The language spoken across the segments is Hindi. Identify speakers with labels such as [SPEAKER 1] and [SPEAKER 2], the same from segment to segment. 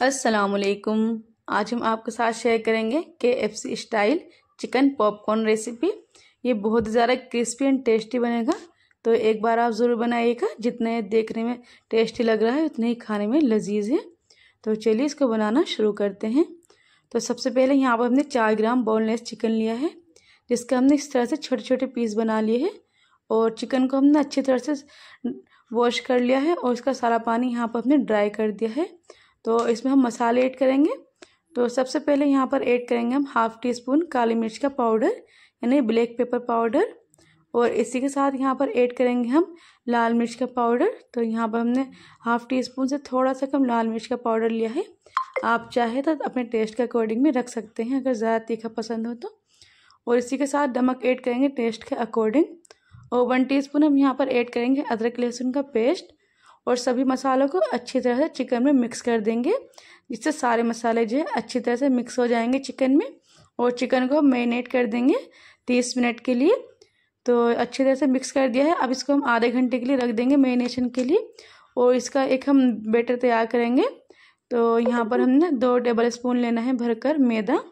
[SPEAKER 1] वालेकुम आज हम आपके साथ शेयर करेंगे K F C style chicken popcorn recipe ये बहुत ज़्यादा क्रिस्पी एंड टेस्टी बनेगा तो एक बार आप ज़रूर बनाइएगा जितने देखने में टेस्टी लग रहा है उतने ही खाने में लजीज है तो चलिए इसको बनाना शुरू करते हैं तो सबसे पहले यहाँ पर हमने चार ग्राम बोनलेस चिकन लिया है जिसका हमने इस तरह से छोटे छोटे पीस बना लिए हैं और चिकन को हमने अच्छी तरह से वॉश कर लिया है और इसका सारा पानी यहाँ पर हमने ड्राई कर दिया है तो इसमें हम मसाले ऐड करेंगे तो सबसे पहले यहाँ पर ऐड करेंगे हम हाफ़ टी स्पून काली मिर्च का पाउडर यानी ब्लैक पेपर पाउडर और इसी के साथ यहाँ पर ऐड करेंगे हम लाल मिर्च का पाउडर तो यहाँ पर हमने हाफ़ टी स्पून से थोड़ा सा कम लाल मिर्च का पाउडर लिया है आप चाहे तो अपने टेस्ट के अकॉर्डिंग में रख सकते हैं अगर ज़्यादा तीखा पसंद हो तो और इसी के साथ नमक ऐड करेंगे टेस्ट के अकॉर्डिंग और वन स्पून हम यहाँ पर ऐड करेंगे अदरक लहसुन का पेस्ट और सभी मसालों को अच्छी तरह से चिकन में मिक्स कर देंगे जिससे सारे मसाले जो है अच्छी तरह से मिक्स हो जाएंगे चिकन में और चिकन को मैरिनेट कर देंगे तीस मिनट के लिए तो अच्छी तरह से मिक्स कर दिया है अब इसको हम आधे घंटे के लिए रख देंगे मैरिनेशन के लिए और इसका एक हम बेटर तैयार करेंगे तो यहाँ पर हमने दो टेबल स्पून लेना है भरकर मैदा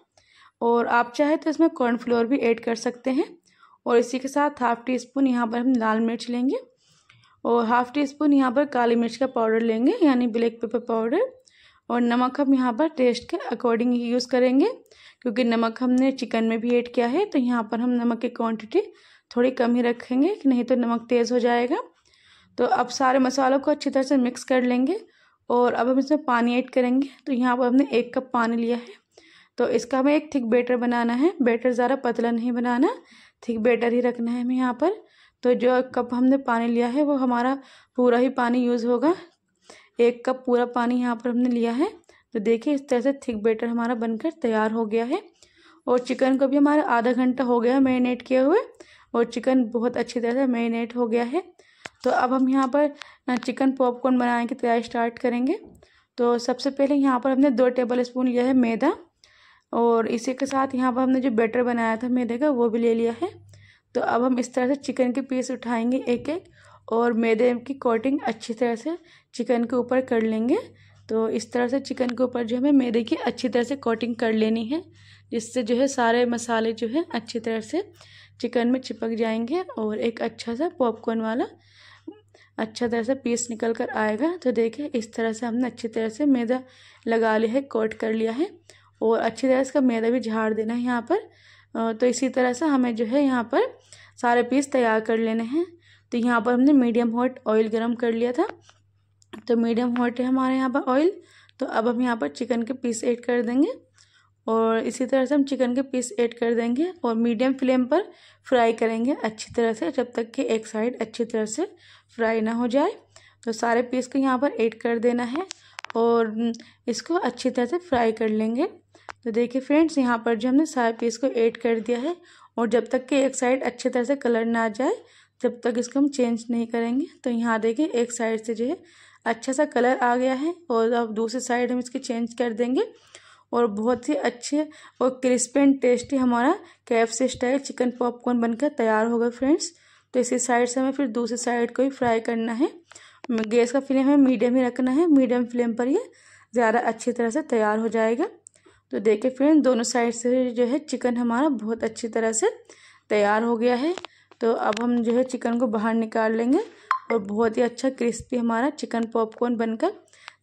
[SPEAKER 1] और आप चाहे तो इसमें कॉर्नफ्लोर भी ऐड कर सकते हैं और इसी के साथ हाफ टी स्पून यहाँ पर हम लाल मिर्च लेंगे और हाफ़ टी स्पून यहाँ पर काली मिर्च का पाउडर लेंगे यानी ब्लैक पेपर पाउडर और नमक हम यहाँ पर टेस्ट के अकॉर्डिंग ही यूज़ करेंगे क्योंकि नमक हमने चिकन में भी ऐड किया है तो यहाँ पर हम नमक की क्वांटिटी थोड़ी कम ही रखेंगे नहीं तो नमक तेज़ हो जाएगा तो अब सारे मसालों को अच्छी तरह से मिक्स कर लेंगे और अब हम इसमें पानी ऐड करेंगे तो यहाँ पर हमने एक कप पानी लिया है तो इसका हमें एक थिक बेटर बनाना है बेटर ज़्यादा पतला नहीं बनाना थिक बेटर ही रखना है हमें यहाँ पर तो जो कप हमने पानी लिया है वो हमारा पूरा ही पानी यूज़ होगा एक कप पूरा पानी यहाँ पर हमने लिया है तो देखिए इस तरह से थिक बेटर हमारा बनकर तैयार हो गया है और चिकन को भी हमारा आधा घंटा हो गया मैरिनेट किए हुए और चिकन बहुत अच्छी तरह से मैरिनेट हो गया है तो अब हम यहाँ पर चिकन पॉपकॉर्न बनाने की तैयारी स्टार्ट करेंगे तो सबसे पहले यहाँ पर हमने दो टेबल स्पून लिया है मैदा और इसी के साथ यहाँ पर हमने जो बैटर बनाया था मैदे का वो भी ले लिया है तो अब हम इस तरह से चिकन के पीस उठाएंगे एक एक और मैदे की कोटिंग अच्छी तरह से चिकन के ऊपर कर लेंगे तो इस तरह से चिकन के ऊपर जो हमें मैदे की अच्छी तरह से कोटिंग कर लेनी है जिससे जो है सारे मसाले जो है अच्छी तरह से चिकन में चिपक जाएंगे और एक अच्छा सा पॉपकॉर्न वाला अच्छा तरह से पीस निकल कर आएगा तो देखिए इस तरह से हमने अच्छी तरह से मैदा लगा लिया है कोट कर लिया है और अच्छी तरह से इसका मैदा भी झाड़ देना है यहाँ पर तो इसी तरह से हमें जो है यहाँ पर सारे पीस तैयार कर लेने हैं तो यहाँ पर हमने मीडियम हॉट ऑयल गर्म कर लिया था तो मीडियम हॉट है हमारे यहाँ पर ऑयल तो अब हम यहाँ पर चिकन के पीस ऐड कर देंगे और इसी तरह से हम चिकन के पीस ऐड कर देंगे और मीडियम फ्लेम पर फ्राई करेंगे अच्छी तरह से जब तक कि एक साइड अच्छी तरह से फ्राई ना हो जाए तो सारे पीस को यहाँ पर ऐड कर देना है और इसको अच्छी तरह से फ्राई कर लेंगे तो देखिए फ्रेंड्स यहाँ पर जो हमने सारे पीस को ऐड कर दिया है और जब तक कि एक साइड अच्छे तरह से कलर ना आ जाए जब तक इसको हम चेंज नहीं करेंगे तो यहाँ देखिए एक साइड से जो है अच्छा सा कलर आ गया है और अब दूसरी साइड हम इसकी चेंज कर देंगे और बहुत ही अच्छे और क्रिस्पी एंड टेस्टी हमारा कैफ से स्टाइल चिकन पॉपकॉर्न बनकर तैयार होगा फ्रेंड्स तो इसी साइड से हमें फिर दूसरी साइड को ही फ्राई करना है गैस का फ्लेम हमें मीडियम ही रखना है मीडियम फ्लेम पर ये ज़्यादा अच्छी तरह से तैयार हो जाएगा तो देखिए फ्रेंड दोनों साइड से जो है चिकन हमारा बहुत अच्छी तरह से तैयार हो गया है तो अब हम जो है चिकन को बाहर निकाल लेंगे और बहुत ही अच्छा क्रिस्पी हमारा चिकन पॉपकॉर्न बनकर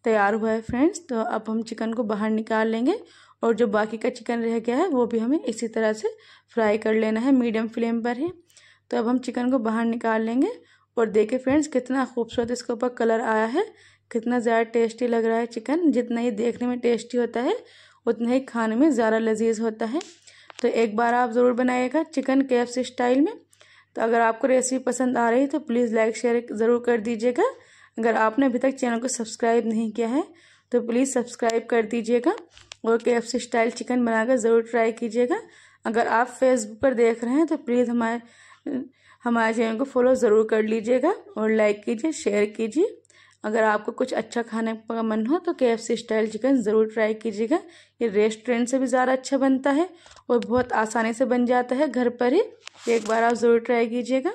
[SPEAKER 1] तैयार हुआ है फ्रेंड्स तो अब हम चिकन को बाहर निकाल लेंगे और जो बाकी का चिकन रह गया है वो भी हमें इसी तरह से फ्राई कर लेना है मीडियम फ्लेम पर ही तो अब हम चिकन को बाहर निकाल लेंगे और देखें फ्रेंड्स कितना खूबसूरत इसके ऊपर कलर आया है कितना ज़्यादा टेस्टी लग रहा है चिकन जितना ये देखने में टेस्टी होता है उतना ही खाने में ज़्यादा लजीज होता है तो एक बार आप ज़रूर बनाइएगा चिकन के स्टाइल में तो अगर आपको रेसिपी पसंद आ रही है तो प्लीज़ लाइक शेयर ज़रूर कर दीजिएगा अगर आपने अभी तक चैनल को सब्सक्राइब नहीं किया है तो प्लीज़ सब्सक्राइब कर दीजिएगा और के एफ सी स्टाइल चिकन बनाकर ज़रूर ट्राई कीजिएगा अगर आप फेसबुक पर देख रहे हैं तो प्लीज़ हमारे हमारे चैनल को फॉलो ज़रूर कर लीजिएगा और लाइक कीजिए शेयर कीजिए अगर आपको कुछ अच्छा खाने का मन हो तो के स्टाइल चिकन ज़रूर ट्राई कीजिएगा ये रेस्टोरेंट से भी ज़्यादा अच्छा बनता है और बहुत आसानी से बन जाता है घर पर ही एक बार आप ज़रूर ट्राई कीजिएगा